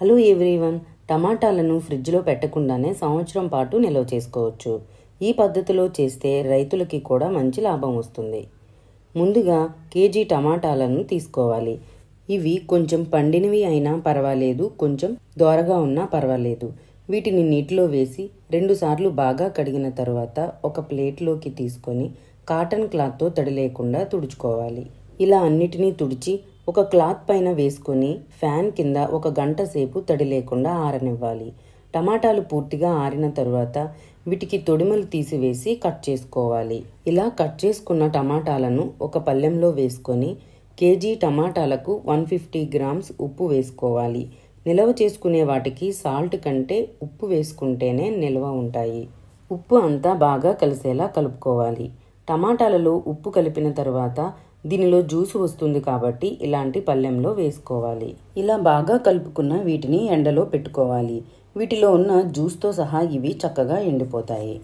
hello everyone టమాటాలను ఫ్రిడ్జ్లో పెట్టకుండానే సంవత్సరం పాటు నిల్వ చేసుకోవచ్చు ఈ పద్ధతిలో చేస్తే రైతులకి కూడా మంచి లాభం వస్తుంది ముందుగా కేజీ టమాటాలను తీసుకోవాలి ఇవి కొంచెం పండినవి అయినా పర్వాలేదు కొంచెం దోరగా ఉన్నా పర్వాలేదు వీటిని నీటిలో వేసి రెండుసార్లు బాగా కడిగిన తర్వాత ఒక ప్లేట్లోకి తీసుకొని కాటన్ క్లాత్తో తడి లేకుండా తుడుచుకోవాలి ఇలా అన్నిటినీ తుడిచి ఒక క్లాత్ పైన వేసుకొని ఫ్యాన్ కింద ఒక గంట సేపు తడి లేకుండా ఆరనివ్వాలి టమాటాలు పూర్తిగా ఆరిన తరువాత వీటికి తొడిమలు తీసివేసి కట్ చేసుకోవాలి ఇలా కట్ చేసుకున్న టమాటాలను ఒక పళ్ళెంలో వేసుకొని కేజీ టమాటాలకు వన్ ఫిఫ్టీ గ్రామ్స్ ఉప్పు వేసుకోవాలి నిల్వ చేసుకునే వాటికి సాల్ట్ కంటే ఉప్పు వేసుకుంటేనే నిల్వ ఉంటాయి ఉప్పు అంతా బాగా కలిసేలా కలుపుకోవాలి టమాటాలలో ఉప్పు కలిపిన తర్వాత దీనిలో జ్యూస్ వస్తుంది కాబట్టి ఇలాంటి పళ్ళెంలో వేసుకోవాలి ఇలా బాగా కలుపుకున్న వీటిని ఎండలో పెట్టుకోవాలి వీటిలో ఉన్న జ్యూస్తో సహా ఇవి చక్కగా ఎండిపోతాయి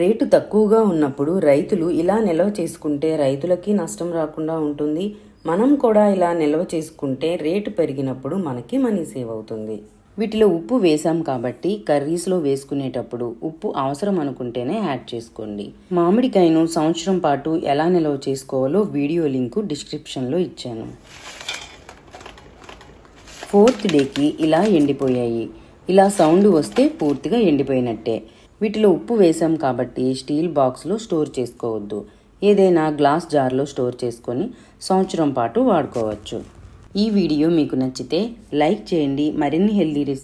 రేటు తక్కువగా ఉన్నప్పుడు రైతులు ఇలా నిల్వ చేసుకుంటే రైతులకి నష్టం రాకుండా ఉంటుంది మనం కూడా ఇలా నిల్వ చేసుకుంటే రేటు పెరిగినప్పుడు మనకి మనీ సేవ్ అవుతుంది వీటిలో ఉప్పు వేసాం కాబట్టి కర్రీస్లో వేసుకునేటప్పుడు ఉప్పు అవసరం అనుకుంటేనే యాడ్ చేసుకోండి మామిడికాయను సంవత్సరం పాటు ఎలా నిల్వ చేసుకోవాలో వీడియో లింకు డిస్క్రిప్షన్లో ఇచ్చాను ఫోర్త్ డేకి ఇలా ఎండిపోయాయి ఇలా సౌండ్ వస్తే పూర్తిగా ఎండిపోయినట్టే వీటిలో ఉప్పు వేసాం కాబట్టి స్టీల్ బాక్స్లో స్టోర్ చేసుకోవద్దు ఏదైనా గ్లాస్ జార్లో స్టోర్ చేసుకొని సంవత్సరం పాటు వాడుకోవచ్చు ఈ వీడియో మీకు నచ్చితే లైక్ చేయండి మరిన్ని హెల్దీ రెసిపీ